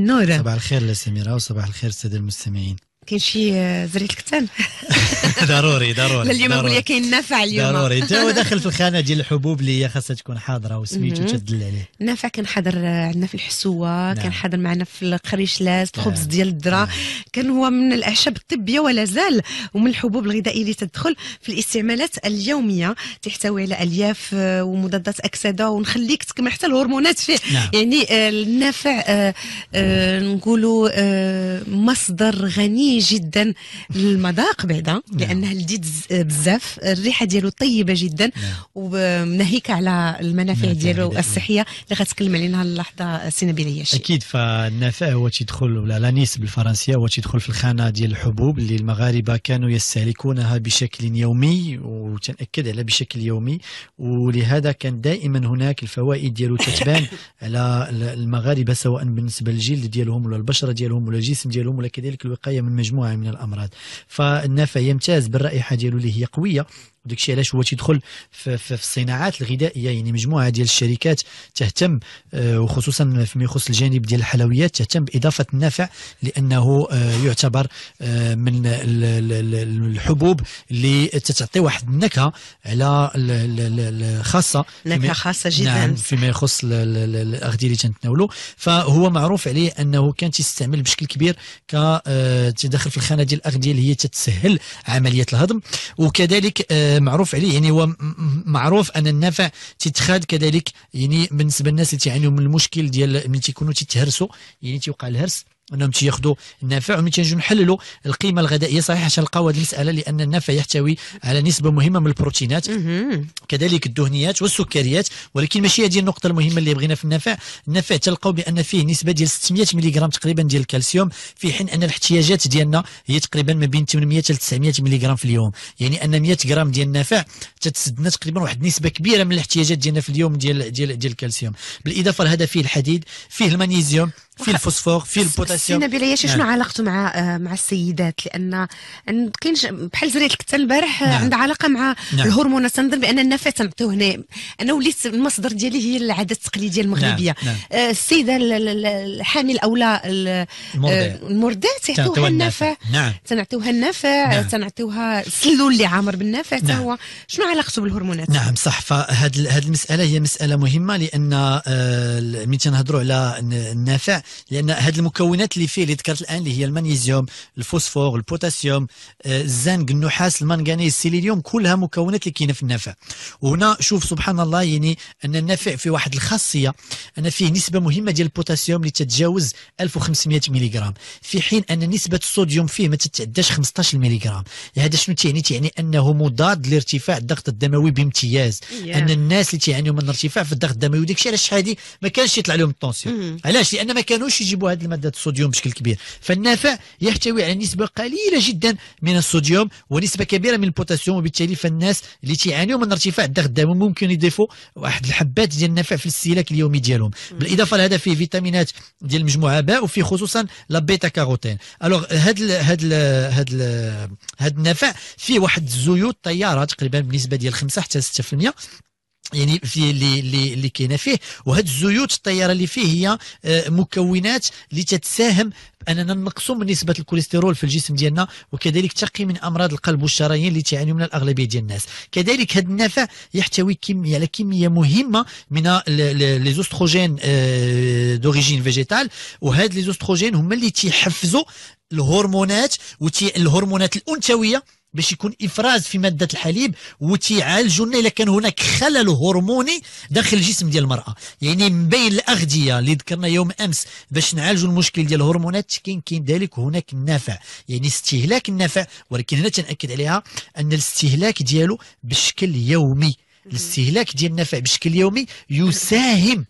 النورة صباح الخير لسميرة وصباح الخير السادة المستمعين كاين شي آه، زري الكتان ضروري ضروري اليوم نقول لك كاين نفع اليوم ضروري حتى هو داخل في الخانه ديال الحبوب اللي هي خاصها تكون حاضره وسميتو تدل عليه النفع كان حاضر آه، عندنا في الحسوه نعم. كان حاضر معنا في القريشلات الخبز نعم. ديال الذره نعم. كان هو من الاعشاب الطبيه ولا زال ومن الحبوب الغذائيه اللي تدخل في الاستعمالات اليوميه تحتوي على الياف آه، ومضادات اكسده ونخليك تكمل حتى الهرمونات فيه يعني النافع نقولوا مصدر غني جدا للمذاق بعدا نعم. لانها لذيذ بزاف الريحه ديالو طيبه جدا نعم. وناهيك على المنافع ديالو الصحيه اللي غتكلم علينا اللحظه السي نبيل عياش اكيد فالنفع هو تيدخل ولا لانيس بالفرنسيه هو تيدخل في الخانه ديال الحبوب اللي المغاربه كانوا يستهلكونها بشكل يومي وتنأكد على بشكل يومي ولهذا كان دائما هناك الفوائد ديالو تتبان على المغاربه سواء بالنسبه للجلد ديالهم ولا البشره ديالهم ولا الجسم ديالهم ولا كذلك الوقايه من مجموعة مجموعه من الامراض فالنفع يمتاز بالرائحه ديالو اللي هي قويه وداك الشيء علاش هو تيدخل في, في, في الصناعات الغذائيه يعني مجموعه ديال الشركات تهتم وخصوصا فيما يخص الجانب ديال الحلويات تهتم باضافه النفع لانه يعتبر من الحبوب اللي تتعطي واحد النكهه على الخاصه نكهه خاصه جدا نعم فيما يخص الاغذيه اللي تنتناولو فهو معروف عليه انه كان تيستعمل بشكل كبير ك تدخل في الخانه ديال الاغذيه اللي هي تتسهل عمليه الهضم وكذلك معروف عليه يعني هو معروف ان النفع تتخاد كذلك يعني بالنسبه للناس اللي تعانيوا من المشكل ديال ملي تيكونوا تيتهرسوا يعني تيوقع الهرس انهم تياخذوا النفع ومن تنجيو نحللوا القيمه الغذائيه صحيح عشان نلقاو هذه المساله لان النفع يحتوي على نسبه مهمه من البروتينات كذلك الدهنيات والسكريات ولكن ماشي هذه النقطه المهمه اللي بغينا في النفع النفع تلقاو بان فيه نسبه ديال 600 ملغ تقريبا ديال الكالسيوم في حين ان الاحتياجات ديالنا هي تقريبا ما بين 800 حتى 900 ملغ في اليوم يعني ان 100 غرام ديال النفع تتسدنا تقريبا واحد النسبه كبيره من الاحتياجات ديالنا في اليوم ديال ديال ديال الكالسيوم بالاضافه لهذا فيه الحديد فيه المغنيسيوم في الفوسفور في البوتاسيوم السي نبيليه شنو نعم. علاقته مع مع السيدات لان كاين بحال زريت الكتا البارح نعم. عندها علاقه مع نعم. الهرمون تنظن بان النفس تنعطيو هنا انا وليت المصدر ديالي هي العادات التقليديه المغربيه نعم. نعم. آه، السيده الحامل او لا المرضع آه، تيعطيوها النفع تنعطيوها النفع نعم. تنعطيوها نعم. السلول اللي عامر بالنفع نعم. هو شنو علاقته بالهرمونات نعم صح فهاد هاد المساله هي مساله مهمه لان آه، ملي تنهضروا على النفع لان هاد المكونات اللي فيه اللي ذكرت الان اللي هي المغنيسيوم الفوسفور البوتاسيوم آه، الزنك النحاس المنغنيز السيلينيوم كلها مكونات اللي كاينه في النفع وهنا شوف سبحان الله يعني ان النفع فيه واحد الخاصيه ان فيه نسبه مهمه ديال البوتاسيوم اللي تتجاوز 1500 ملغ في حين ان نسبه الصوديوم فيه ما تتعداش 15 ملغ هذا شنو تعني تعني انه مضاد لارتفاع الضغط الدموي بامتياز yeah. ان الناس اللي تعانيوا من ارتفاع في الضغط الدموي وداك الشيء علاش هذه ما كانش يطلع لهم الطونسيون علاش لان ما كانوش يجيبوا هذه المادة الصوديوم بشكل كبير فالنافع يحتوي على نسبة قليلة جدا من الصوديوم ونسبة كبيرة من البوتاسيوم وبالتالي فالناس اللي تيعانيو من ارتفاع الضغط الدموي ممكن يضيفوا واحد الحبات ديال النفع في الاستهلاك اليومي ديالهم بالاضافه لهذا فيه فيتامينات ديال المجموعه باء وفيه خصوصا لا بيتا كاروتين الوغ هاد الـ هاد الـ هاد الـ هاد النفع فيه واحد الزيوت طياره تقريبا بنسبه ديال 5 حتى 6% يعني في اللي اللي اللي كاينه فيه وهاد الزيوت الطياره اللي فيه هي آه، مكونات اللي تتساهم اننا نقصوا من نسبه الكوليسترول في الجسم ديالنا وكذلك تقي من امراض القلب والشرايين اللي تعاني منها الاغلبيه ديال الناس كذلك هذا النفع يحتوي كميه على كميه مهمه من لي زوستروجين آه، دوريجين فيجيتال وهاد لي زوستروجين هما اللي تيحفزوا الهرمونات الهرمونات الانثويه باش يكون افراز في ماده الحليب وتيعالجونا الا كان هناك خلل هرموني داخل الجسم ديال المراه يعني من بين الاغذيه اللي ذكرنا يوم امس باش نعالجوا المشكل ديال الهرمونات كاين ذلك هناك النفع يعني استهلاك النفع ولكن هنا تناكد عليها ان الاستهلاك ديالو بشكل يومي الاستهلاك ديال النفع بشكل يومي يساهم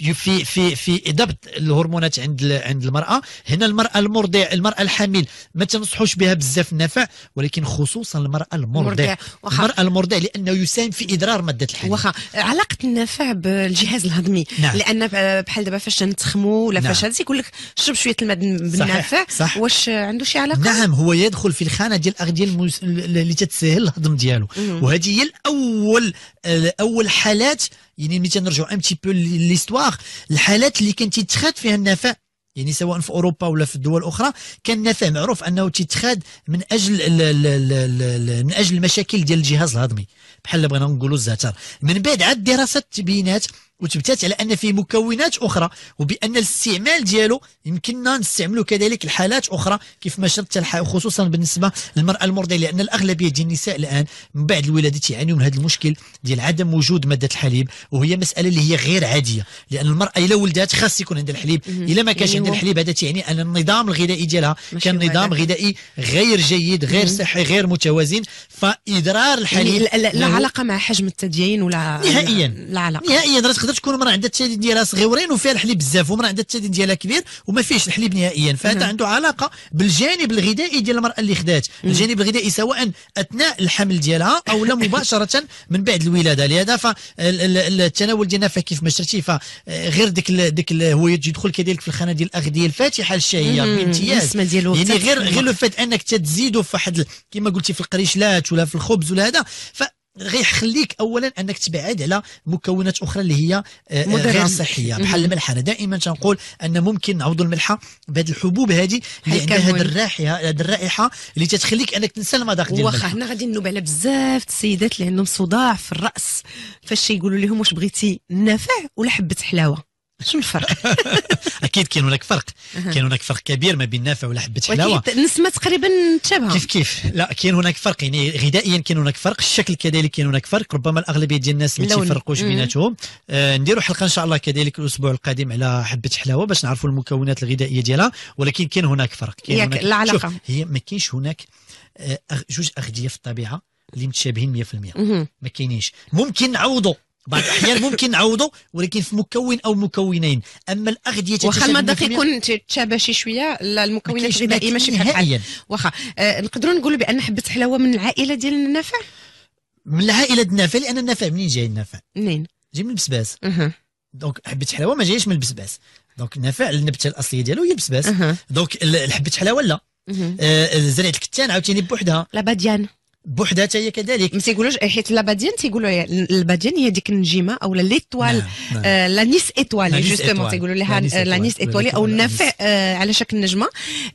في في في ضبط الهرمونات عند عند المراه هنا المراه المرضع المراه الحامل ما تنصحوش بها بزاف النفع ولكن خصوصا المراه المرضع المراه المرضع لانه يساهم في اضرار ماده الحمل واخا علاقه النفع بالجهاز الهضمي نعم. لان بحال دابا فاش نتخمو ولا فاش نعم. يقول لك شرب شويه الماء بالنافع صح. واش عنده شي علاقه نعم هو يدخل في الخانه ديال الاغذيه المس... اللي تتسهل الهضم ديالو وهذه هي الاول آه، اول حالات يعني ملي تنرجعوا ان تي بو ليستواغ الحالات اللي كان تيتخاد فيها النفع يعني سواء في اوروبا ولا في الدول الاخرى كان النفع معروف انه تيتخاد من اجل ال ال ال من اجل المشاكل ديال الجهاز الهضمي بحال بغينا نقولوا الزعتر من بعد عاد الدراسات تبينات وتبتات على ان فيه مكونات اخرى وبان الاستعمال ديالو يمكننا نستعملو كذلك لحالات اخرى كيف ما شرت خصوصا بالنسبه للمراه المرضيه لان الاغلبيه ديال النساء الان من بعد الولاده تيعانيو من هذا المشكل ديال عدم وجود ماده الحليب وهي مساله اللي هي غير عاديه لان المراه الا ولدات خاص يكون عندها الحليب الا ما كانش أيوة. عندها الحليب هذا تيعني ان النظام الغذائي ديالها كان نظام غذائي غير جيد غير صحي غير متوازن فاضرار الحليب يعني لا, لا علاقه مع حجم التدين ولا نهائيا لا علاقه نهائيا تقدر تكون مراه عندها التالين ديالها صغيورين وفيها الحليب بزاف ومراه عندها التالين ديالها كبير وما فيهش الحليب نهائيا فهذا عنده علاقه بالجانب الغذائي ديال المراه اللي خدات الجانب الغذائي سواء اثناء الحمل ديالها او لا مباشره من بعد الولاده لهذا فالتناول ديالنا فيه كيف ما شرتي فغير ديك ديك هو يدخل كذلك في الخانه ديال الاغذيه الفاتحه الشهيه بامتياز يعني غير غير لو فات انك تزيدوا في واحد كما قلتي في القريشلات ولا في الخبز ولا هذا غيخليك اولا انك تبعد على مكونات اخرى اللي هي آه، غير صحيه بحال الملحه دائما تنقول ان ممكن نعوضوا الملحه بهاد الحبوب هذه اللي عندها هاد الرائحه هاد الرائحه اللي تتخليك انك تنسى المذاق ديالك واخا هنا غادي نوب على بزاف السيدات اللي عندهم صداع في الراس فاش يقولوا لهم واش بغيتي نافع ولا حبه حلاوه شنو الفرق؟ اكيد كاين هناك فرق كاين هناك فرق كبير ما بين نافع ولا حبه حلاوه اكيد النسمه تقريبا متشابهه كيف كيف لا كاين هناك فرق يعني غذائيا كاين هناك فرق الشكل كذلك كاين هناك فرق ربما الاغلبيه ديال الناس ما تيفرقوش أمم. بيناتهم آه نديروا حلقه ان شاء الله كذلك الاسبوع القادم على حبه حلاوه باش نعرفوا المكونات الغذائيه ديالها ولكن كاين هناك فرق كاين هناك شوف هي ما كاينش هناك آه جوج اغذيه في الطبيعه اللي متشابهين 100% أمم. ما كاينينش ممكن نعوضوا بعض الأحيان ممكن نعوضه ولكن في مكون أو مكونين أما الأغذية واخا المذاق يكون تشابه شي شوية لا المكونات الغذائية ماشي بحال واخا أه نقدروا نقولوا بأن حبة حلاوة من العائلة ديال النفع من العائلة ديال النفع لأن النفع منين جاي النفع منين جاي من البسباس دونك حبة حلاوة ما جايش من البسباس دونك النفع النبته الاصليه ديالو هي البسباس دونك حبه حلاوه لا آه زريعه الكتان عاوتاني بوحدها لا باديان بوحدها حتى هي كذلك ما تيقولوش حيت لاباديان تيقولوا الباديان هي ديك النجيمه او ليتوال نعم، نعم. آه لا نيس ايتوال جوستومون تيقولوا لها لا نيس ايتوالي آه، او النافع آه، على شكل نجمه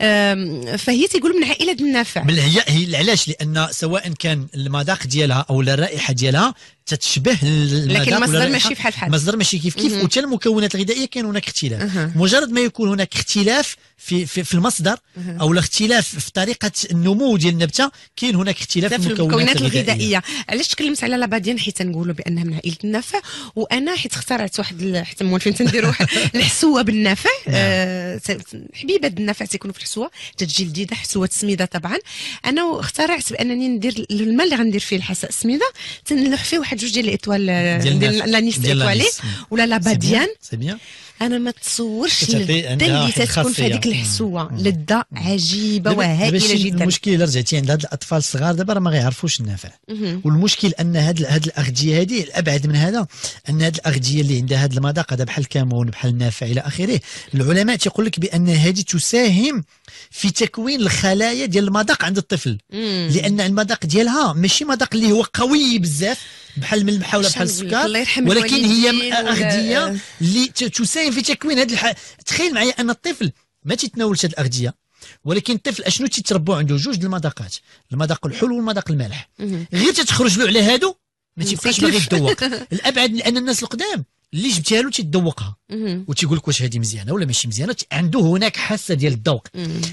آه، فهي تيقول من عائله النافع هي علاش لان سواء كان المذاق ديالها او الرائحه ديالها تتشبه لكن المصدر ماشي بحال بحال المصدر ماشي كيف كيف وحتى المكونات الغذائيه كاين هناك اختلاف مجرد ما يكون هناك اختلاف في في, في المصدر او اختلاف في طريقه النمو ديال النبته كاين هناك اختلاف في المكونات الغذائيه علاش تكلمت على لاباديان حيت نقولوا بانها من عائله النافع وانا حيت اخترعت واحد حيت موالفين تنديروا الحسوه بالنافع نعم. أه. حبيبه النافع تيكونوا في الحسوه تتجي لذيذه حسوه السميده طبعا انا اخترعت بانني ندير الماء اللي غندير فيه الحساء السميده تنلوح فيه واحد Jugez l'étoile euh, de la étoilée ou la la Badiane. C'est bien. انا ما تصورش اللي تتكون في هذيك الحسوه لذه عجيبه وهائله جدا المشكل الا رجعتي عند هاد الاطفال الصغار دابا راه ما غيعرفوش النفع والمشكل ان هاد هاد الاغذيه هذه الابعد من هذا ان هاد الاغذيه اللي عندها هاد المذاق هذا بحال الكمون بحال النافع الى اخره العلماء تيقول لك بان هذه تساهم في تكوين الخلايا ديال المذاق عند الطفل مم. لان المذاق ديالها ماشي مذاق اللي هو قوي بزاف بحال الملح ولا بحال السكر ولكن هي اغذيه اللي تساهم كاين في تكوين هذا الح... تخيل معايا ان الطفل ما تيتناولش هذه الاغذيه ولكن الطفل اشنو تيتربوا عنده جوج المذاقات المذاق الحلو والمذاق المالح غير تتخرج له على هادو ما تيبقاش باغي الابعد لان الناس القدام اللي جبتها له تيدوقها وتيقول لك واش هذه مزيانه ولا ماشي مزيانه عنده هناك حاسه ديال الذوق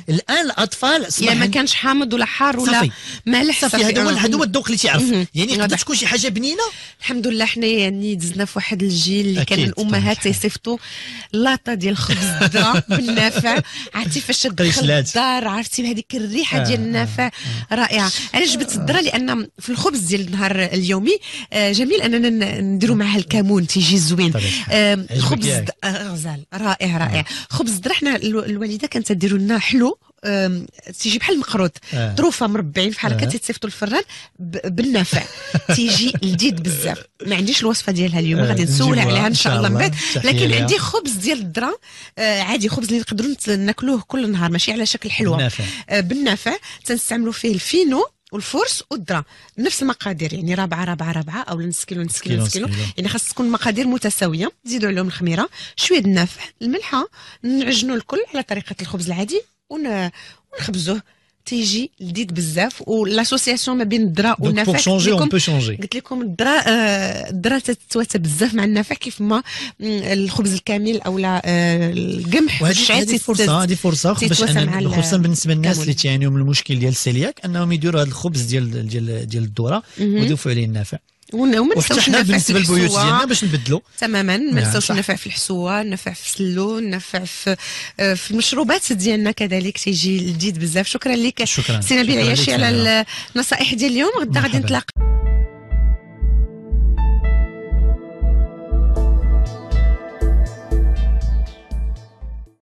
الان الاطفال يا يعني ما كانش حامض ولا حار ولا صفي. مالح صافي هذا هو هذا هو الذوق اللي تيعرف يعني قد تكون شي حاجه بنينه الحمد لله حنا يعني دزنا في واحد الجيل اللي كان الامهات تيصيفطوا لاطه ديال الخبز الذره بالنافع عرفتي فاش تدخل الدار عرفتي بهذيك الريحه آه. ديال النافع رائعه انا جبت الذره لان في الخبز ديال النهار اليومي آه، جميل اننا نديروا معها الكمون تيجي زوين الخبز آه، خبز إيه. غزال رائع رائع آه. خبز درحنا الوالده كانت تدير لنا حلو تيجي بحال المقروط إيه. طروفه آه. مربعين بحال هكا آه. تيتصيفطوا للفران بالنافع تيجي لذيذ بزاف ما عنديش الوصفه ديالها اليوم آه. غادي نسولها عليها ان شاء الله من بعد لكن عندي خبز ديال آه عادي خبز اللي نقدروا ناكلوه كل نهار ماشي على شكل حلوه بالنافع آه، بالنافع تنستعملوا فيه الفينو والفرس والدرا نفس المقادير يعني رابعه رابعه رابعه او نص كيلو نص كيلو نص كيلو يعني خاص تكون مقادير متساويه نزيدوا عليهم الخميره شويه النافع الملحه نعجنوا الكل على طريقه الخبز العادي ون... ونخبزوه تيجي لديد بزاف ولاسوسياسيون ما بين الدرا والنفع دونك شونجي اون بو شونجي قلت لكم الدرا آه، الدرا تتواتى بزاف مع النفع كيف ما الخبز الكامل او لا آه، القمح هذه فرصه هذه فرصه باش خصوصا بالنسبه للناس اللي تعانيوا من المشكل ديال السيلياك انهم يديروا هذا الخبز ديال ديال ديال الذره ويضيفوا عليه النافع وما نساوش النفع في الحسوه باش نبدلو تماما ما نساوش النفع في الحسوه النفع في السلو النفع في آه، في المشروبات ديالنا كذلك تيجي لذيذ بزاف شكرا لك سي نبيل عياشي على النصائح ديال اليوم غدا غادي نتلاقاو